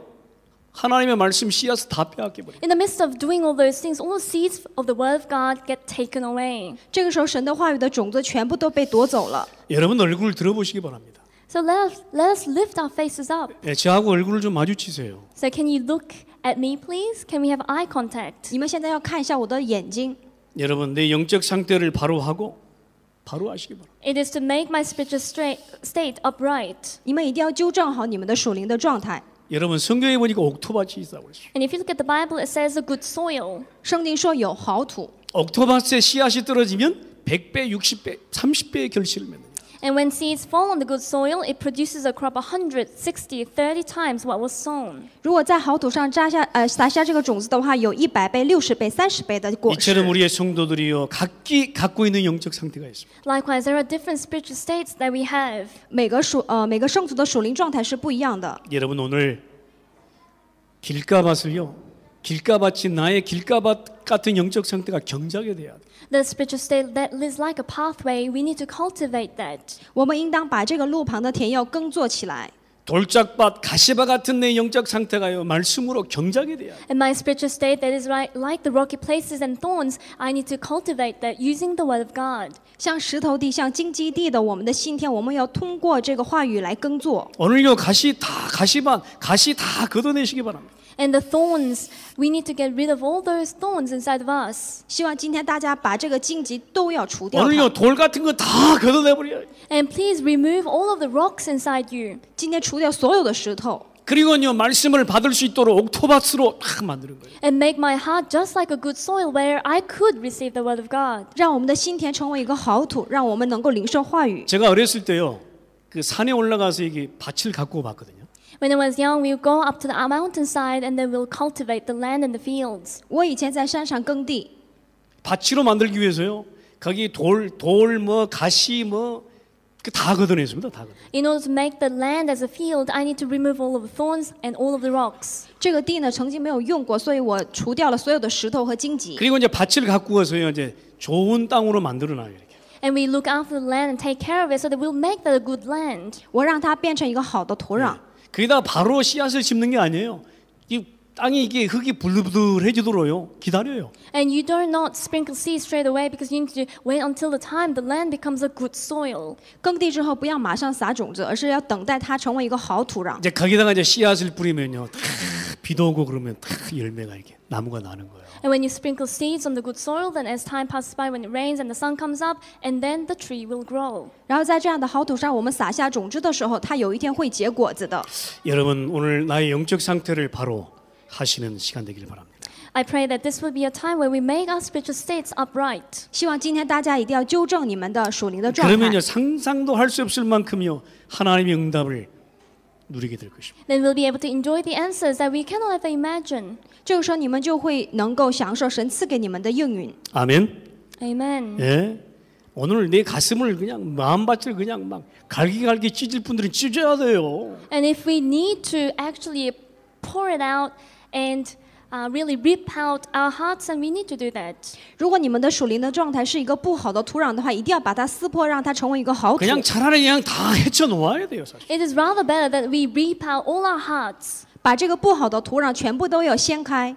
하나님의 말씀 씨앗을 다 빼앗겨 버려. In the midst of doing all those things, all the seeds of the word of God get taken away. 这个时候神的话语的种子全部都被夺走了. 여러분 얼굴을 들어보시기 바랍니다. So let us, let us lift our faces up. 예, 저하고 얼굴을 좀 마주치세요. So can you look at me please? Can we have eye contact? 你们现在要看一下我的眼睛. 여러분 내 영적 상태를 바로 하고 바로 하시기 바랍니다. It is to make my spiritual state upright. 你们一定要纠正好你们的属灵的状态. 여러분 성경에 보니까 옥토밭이 있다고 그랬어요. And if you look at the Bible, it says a good soil. 圣经说有好土. 옥토밭에 씨앗이 떨어지면 100배, 60배, 30배의 결실을 맺는. And when seeds fall on the good soil, it produces a crop 160, 30 times what was sown. 如果在好土上扎下呃撒下这个种子的话，有一百倍、六十倍、三十倍的果实。 이처럼 우리의 성도들이요 각기 갖고 있는 영적 상태가 있습니다. Likewise, there are different spiritual states that we have. 每个属呃每个圣徒的属灵状态是不一样的。 여러분 오늘 길가밭을요 길가밭이 나의 길가밭 같은 영적 상태가 경작이 돼야 돼. The spiritual state that is like a pathway, we need to cultivate that. 我们应当把这个路旁的田要耕作起来。 돌짝밭 가시바 같은 내 영적 상태가요 말씀으로 경작이 돼요. And my spiritual state that is right, like the rocky places and thorns, I need to cultivate that using the word of God. 像石头地、像荆棘地的我们的心田，我们要通过这个话语来耕作。오늘 요 가시 다 가시밭 가시 다 걷어내시기 바랍니다. and the thorns. We need to get rid of all those thorns inside of us. 希望今天大家把这个荆棘都要除掉오돌 같은 거다 걷어내 버려. And please remove all of the rocks inside you. 今天除掉所有的石头。 그리고요 말씀을 받을 수 있도록 옥토밭으로 딱 만드는 거예요. And make my heart just like a good soil where I could receive the word of God. 让我们的心田成为一个好土，让我们能够领受话语。 제가 어렸을 때요 그 산에 올라가서 이게 밭을 가꾸어 거든요 When I was young, we would go up to the mountainside and then we'll cultivate the land and the fields. 我以前在山上耕地， 밭으로 만들기 위해서요. 거기 돌, 돌, 뭐, 가시, 뭐, 그다 걷어냈습니다. 다 걷어. In order to make the land as a field, I need to remove all of the thorns and all of the rocks. 这个地呢曾经没有用过，所以我除掉了所有的石头和荆棘。 그리고 이제 밭을 갖고어서요 이제 좋은 땅으로 만들어놔요. 이렇게. And we look after the land and take care of it so that we'll make that a good land. 我让它变成一个好的土壤。 그다 바로 씨앗을 심는 게 아니에요. 이 땅이 이게 흙이 불들해지도록요 기다려요. And you don't not sprinkle seed straight away because you need to wait until the time the land becomes a good soil. 耕地之后不要马上撒种子，而是要等待它成为一个好土壤. 이제 거기다가 이제 씨앗을 뿌리면요, 다 비도 오고 그러면 다 열매가 이렇게 나무가 나는 거예요. And when you sprinkle seeds on the good soil, then as time passes by, when it rains and the sun comes up, and then the tree will grow. 然后在这样的好土上，我们撒下种子的时候，它有一天会结果子的。여러분오늘나의영적상태를바로하시는시간되기를바랍니다 I pray that this will be a time where we make our spiritual states upright. 希望今天大家一定要纠正你们的属灵的状态그러면상상도할수없을만큼요하나님의응답을 누리게 될 것입니다. Then we'll be able to enjoy the answers that we cannot ever imagine. 这个时候你们就会能够享受神赐给你们的应允。 아멘. 아멘. 예. 오늘 내 가슴을 그냥 마음밭을 그냥 막 갈기갈기 찢을 분들은 찢어야 돼요. And if we need to actually pour it out and uh, really rip out our hearts, and we need to do that. 如果你们的属灵的状态是一个不好的土壤的话，一定要把它撕破，让它成为一个好土。 그냥 차라리 그냥 다 헤쳐 놓아야 돼요, 사실. It is rather better that we rip out all our hearts. 把这个不好的土壤全部都要掀开。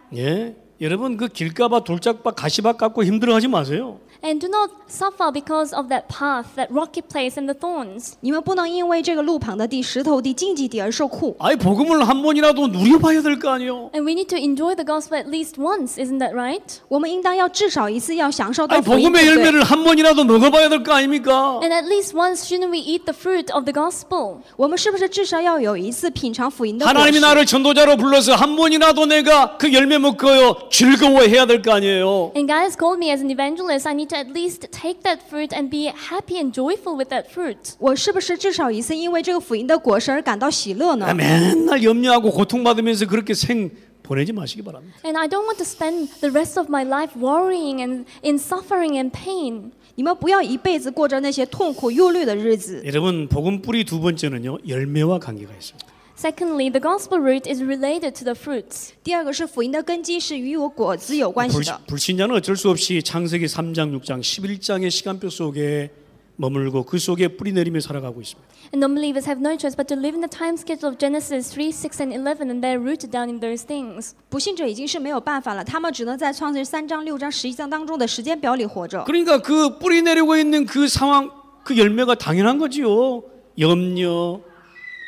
여러분 그 길가바 돌짝밭 가시밭 갖고 힘들어하지 마세요. And do not suffer because of that path, that rocky place and the thorns. 你们不能因为这个路旁的地、石头地、荆棘地而受苦。 아이 복음을 한 번이라도 누려봐야 될 거 아니요. And we need to enjoy the gospel at least once, isn't that right? 我们应当要至少一次要享受到 아이 복음의 열매를 한 번이라도 먹어봐야 될 거 아닙니까? And at least once shouldn't we eat the fruit of the gospel? 我们是不是至少要有一次品尝福音的果实？ 하나님이 나를 전도자로 불러서 한 번이라도 내가 그 열매 먹고요. 즐거워해야 될 거 아니에요. And God has called me as an evangelist. I need to at least take that fruit and be happy and joyful with that fruit. 我是不是至少一次因为这个福音的果实而感到喜乐呢？ 맨날 염려하고 고통받으면서 그렇게 생 보내지 마시기 바랍니다. And I don't want to spend the rest of my life worrying and in suffering and pain. 你们不要一辈子过着那些痛苦忧虑的日子。여러분 복음 뿌리 두 번째는요 열매와 관계가 있습니다. Secondly, the gospel root is related to the fruits. 第二个是福音的根基是与我果子有关系 불, 的。 불신자는 어쩔 수 없이 창세기 3장, 6장, 11장의 시간표 속에 머물고 그 속에 뿌리 내리며 살아가고 있습니다. And non-believers have no choice but to live in the time schedule of Genesis 3, 6, and 11, and they're rooted down in those things. 不信者已经是没有办法了，他们只能在创世三章、六章、十一章当中的时间表里活着。 그러니까 그 뿌리 내리고 있는 그 상황, 그 열매가 당연한 거지요. 염려,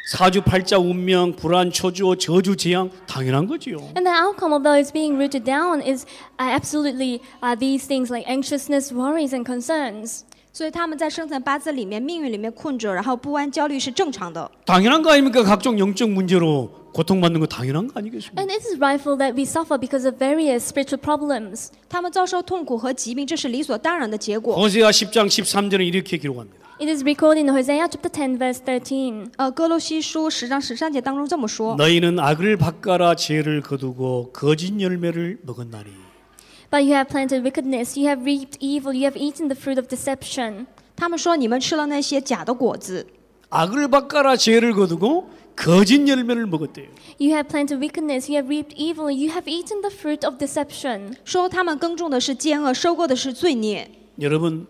사주팔자 운명, 불안, 초조, 저주, 재앙 당연한 거지요. And the outcome of those being rooted down is absolutely these things like anxiousness, worries, and concerns. 所以他们在生辰八字里面、命运里面困着，然后不安、焦虑是正常的。当然了，不，t i s is right f that we suffer because of various spiritual problems. 他们遭受痛苦和疾病，这是理所当然的结果。h e b r e 10:13 is recorded. It is recorded in h e r e w s 1 0哥罗西书十章十三节当中这么说：“ But you have planted wickedness, you have reaped evil, you have eaten the fruit of deception. 他们说你们吃了那些假的果子。 악을 바꿔라 죄를 거두고 거짓 열매를 먹었대요. You have planted wickedness, you have reaped evil, you have eaten the fruit of deception. 说他们耕种的是奸恶，收获的是罪孽。 여러분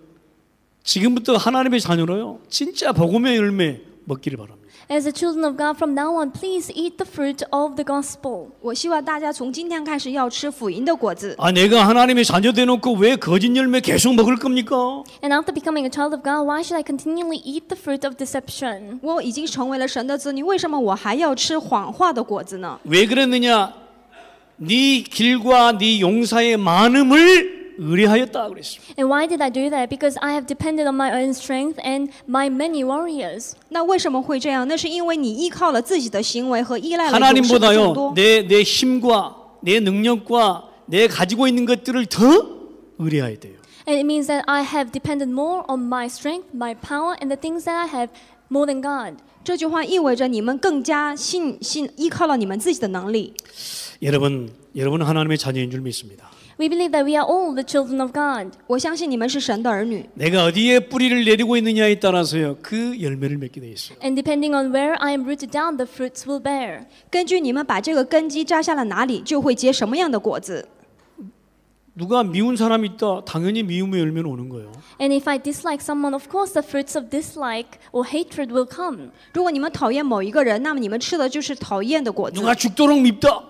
지금부터 하나님의 자녀로요 진짜 복음의 열매 먹기를 바랍니다. As the children of God from now on, please eat the fruit of the gospel. 我希望大家从今天开始要吃福音的果子。아 내가 하나님의 자녀 되놓고 왜 거짓 열매 계속 먹을 겁니까? And after becoming a child of God, why should I continually eat the fruit of deception? 我已经成为了神的子女，为什么我还要吃谎话的果子呢？왜 그랬느냐? 네 길과 네 용사의 많음을 힘을 의뢰하였다 그랬습니다. And why did I do that? Because I have depended on my own strength and my many warriors. 那为什么会这样？那是因为你依靠了自己的行为和依赖了 하나님보다요 내 내 힘과 내 능력과 내 가지고 있는 것들을 더 의뢰해야 돼요. And it means that I have depended more on my strength, my power, and the things that I have more than God. 这句话意味着你们更加信信依靠了你们自己的能力。 여러분, 여러분은 하나님의 자녀인 줄 믿습니다. We believe that we are all the children of God. 我相信你们是神的儿女。 내가 어디에 뿌리를 내리고 있느냐에 따라서요 그 열매를 맺게 돼 있어요. And depending on where I am rooted down, the fruits will bear. 根据你们把这个根基扎下了哪里，就会结什么样的果子。 누가 미운 사람 있다 당연히 미움의 열매는 오는 거예요. And if I dislike someone, of course the fruits of dislike or hatred will come. 如果你们讨厌某一个人，那么你们吃的就是讨厌的果子。 누가 죽도록 밉다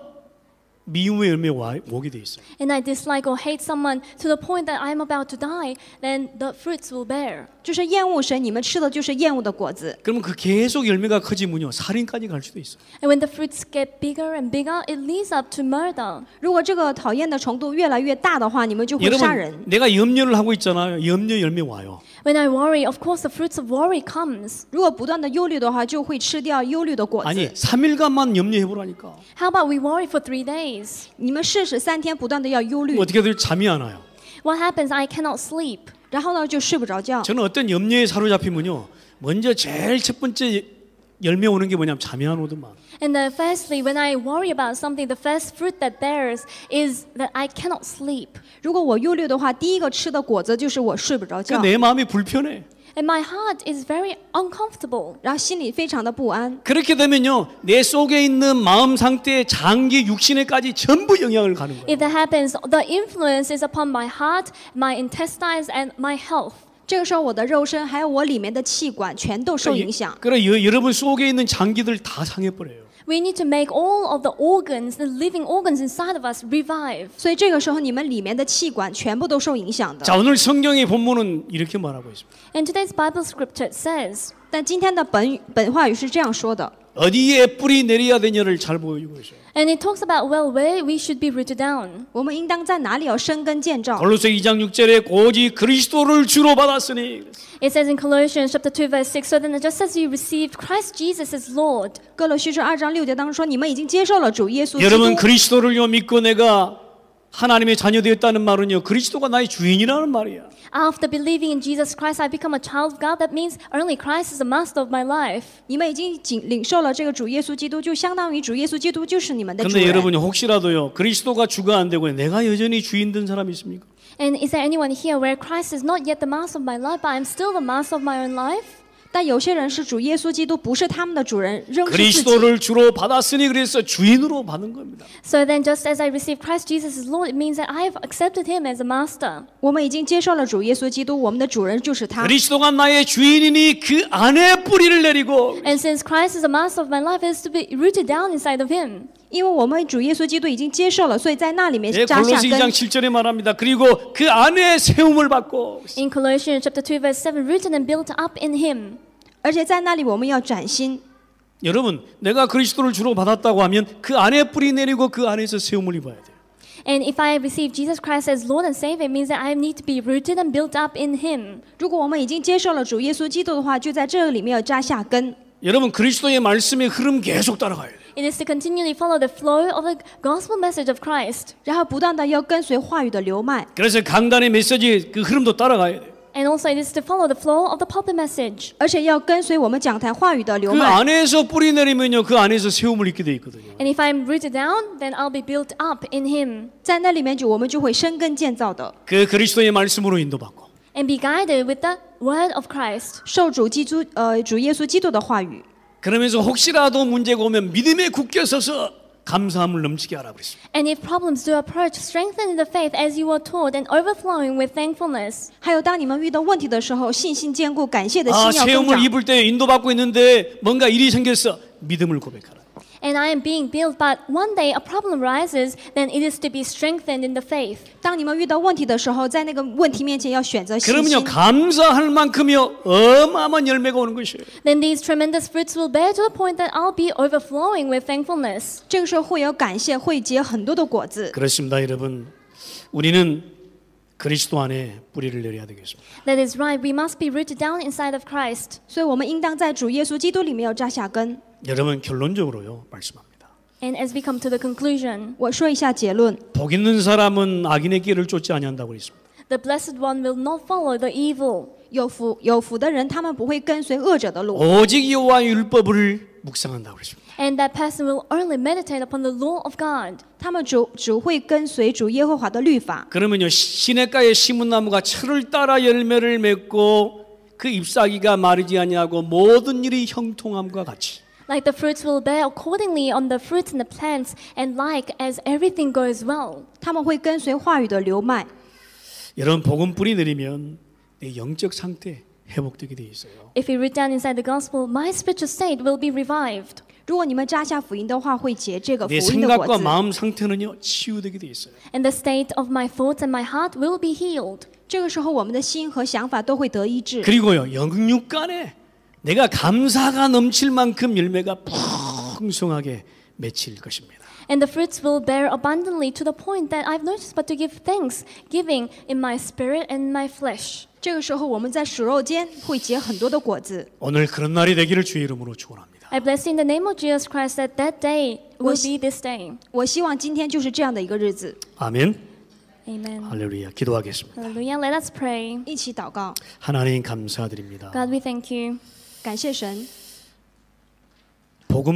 미움의 열매 오게 돼 있어요. And I dislike or hate someone to the point that I'm about to die, then the fruits will bear. 就是厌恶神，你们吃的就是厌恶的果子。 그러면 그 계속 열매가 커지면요 살인까지 갈 수도 있어. And when the fruits get bigger and bigger, it leads up to murder. 如果这个讨厌的程度越来越大的话，你们就会杀人。 내가 염려를 하고 있잖아요. 염려 열매 와요. When I worry, of course, the fruits of worry comes. 如果不断的忧虑的话，就会吃掉忧虑的果子。 아니 3일간만 염려해 보라니까. How about we worry for three days? 你们试试三天不断的要忧虑， 어떻게들 잠이 안 와요. What happens? I cannot sleep. 然后呢就睡不着觉。 저는 어떤 염려에 사로잡히면요. 먼저 제일 첫 번째 열매 오는 게 뭐냐면 잠이 안 오더만. And then firstly, when I worry about something, the first fruit that bears is that I cannot sleep. 如果我忧虑的话，第一个吃的果子就是我睡不着觉。내 마음이 불편해. And my heart is very uncomfortable. 然后心里非常的不安。 그렇게 되면요, 내 속에 있는 마음 상태, 장기, 육신에까지 전부 영향을 가는 거예요. If that happens, the influence is upon my heart, my intestines, and my health. 这个时候，我的肉身还有我里面的气管全都受影响。所以，各位，你们身体里的器官都受伤害了。We need to make all of the organs, the living organs inside of us, revive. 所以这个时候，你们里面的气管全部都受影响的。And today's says. scripture Bible 但今天的本本话语是这样说的。 어디에 뿌리 내려야 되냐를 잘 보여주고 있어요. And it talks about well where we should be rooted down. 我们应当在哪里有生根建造? 골로새 2장 6절에 고지 그리스도를 주로 받았으니. It says in Colossians chapter 2 verse 6 so then just as you received Christ Jesus as Lord. 哥罗西书2章6节当中说你们已经接受了主耶稣基督。여러분 그리스도를요 믿고 내가 하나님의 자녀 되었다는 말은요. 그리스도가 나의 주인이라는 말이야. After believing in Jesus Christ, I become a child of God. That means only Christ is the master of my life. 你们已经领领受了这个主耶稣基督，就相当于主耶稣基督就是你们的主人。 근데 여러분 혹시라도요. 그리스도가 주가 안 되고 내가 여전히 주인 된 사람 있습니까? And is there anyone here where Christ is not yet the master of my life, but I'm still the master of my own life? 但有些人是主耶稣基督不是他们的主人，仍是自己。 그리스도를 주로 받았으니 그래서 주인으로 받는 겁니다. So then, just as I received Christ Jesus as Lord, it means that I have accepted Him as a master. 我们已经接受了主耶稣基督，我们的主人就是他。 그리스도가 나의 주인이니 그 안에 뿌리를 내리고 And since Christ is the master of my life, it is to be rooted down inside of Him. 因为我们主耶稣基督已经接受了，所以在那里面扎下根。 예, 골로장 7절에 말합니다. 그리고 그 안에 세움을 받고. In Colossians chapter 2 verse 7 rooted and built up in him. 而且在那里我们要崭新。 여러분, 내가 그리스도를 주로 받았다고 하면 그 안에 뿌리 내리고 그 안에서 세움을 입어야 돼요. And if I receive Jesus Christ as Lord and Savior, it means that I need to be rooted and built up in Him. 如果我们已经接受了主耶稣基督的话，就在这里面要扎下根。 여러분 그리스도의 말씀의 흐름 계속 따라가야 돼 It is to continually follow the flow of the gospel message of Christ. 然后不断的要跟随话语的流脉。그래서 강단의 메시지 그 흐름도 따라가야 And also it is to follow the flow of the pulpit message. 而且要跟随我们讲台话语的流그 脉。 안에서 뿌리 그 안에서 세움을 입게 돼 있거든요. And if I am rooted down, then I'll be built up in Him 在那里面就我们就会生根建造的，그 그리스도의 말씀으로 인도받고 and be guided with the word of Christ. 受主基督呃主耶稣基督的话语。 그러면서 혹시라도 문제가 오면 믿음에 굳게 서서 감사함을 넘치게 하라 그랬습니다. And if problems do approach, strengthen in the faith as you were told and overflowing with thankfulness. 还有当你们遇到问题的时候，信心坚固，感谢的心要增长。아, 체험을 입을 때 인도받고 있는데 뭔가 일이 생겼어. 믿음을 고백하라. and I am being built, but one day a problem rises, then it is to be strengthened in the faith. 当你们遇到问题的时候，在那个问题面前要选择信 Then these tremendous fruits will bear to the point that I'll be overflowing with thankfulness. 这个时候会有感谢，会结很多的果子。That is right, we must be rooted down inside of Christ. 所以我们应当在主耶稣基督里面要扎下根。 여러분 결론적으로요 말씀합니다. And as we come to the conclusion, 我说一下结论.복 있는 사람은 악인의 길을 쫓지 아니한다고 했습니다. The blessed one will not follow the evil. 有福有福的人，他们不会跟随恶者的路。 오직 여호와 율법을 묵상한다고 했습니다. And that person will only meditate upon the law of God. 他们只会跟随主耶和华的律法 그러면요 시내가의 시문나무가 철을 따라 열매를 맺고 그 잎사귀가 마르지 아니하고 모든 일이 형통함과 같이. Like the fruits will bear accordingly on the fruits and the plants, and like as everything goes well. 他们会跟随话语的流脉。 복음 뿌리 내리면 내 영적 상태 회복되게 있어요. If you read down inside the gospel, my spiritual state will be revived. 如果你们扎下福音的话，会结这个福音的果子。내 생각과 마음 상태는요 치유되게 있어요. And the state of my thoughts and my heart will be healed. 这个时候，我们的心和想法都会得医治。 그리고요 영육 내가 감사가 넘칠 만큼 열매가 풍성하게 맺힐 것입니다. And the fruits will bear abundantly to the point that I've noticed but to give thanks, giving in my spirit and my flesh. 这个时候我们在属肉间会结很多的果子。 오늘 그런 날이 되기를 주의 이름으로 축원합니다. I bless in the name of Jesus Christ that that day will be this day. 我希望今天就是这样的一个日子。 아멘. 아멘. 할렐루야. 기도하겠습니다. 할렐루야. Let us pray. 一起祷告。하나님 감사드립니다. God, we thank you.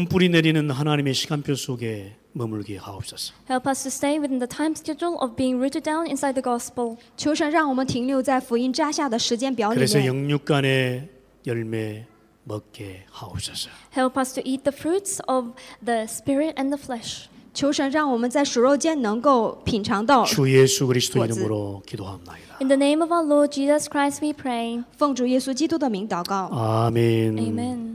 뿌리 내리는 하나님의 시간표 속에 머물게 하옵소서. Help us to stay within the time schedule of being rooted down inside the gospel. Help us to eat the fruits of the spirit and the flesh. 求神让我们在熟肉间能够品尝到果子。In the name of our Lord Jesus Christ, we pray。奉主耶稣基督的名祷告。阿门。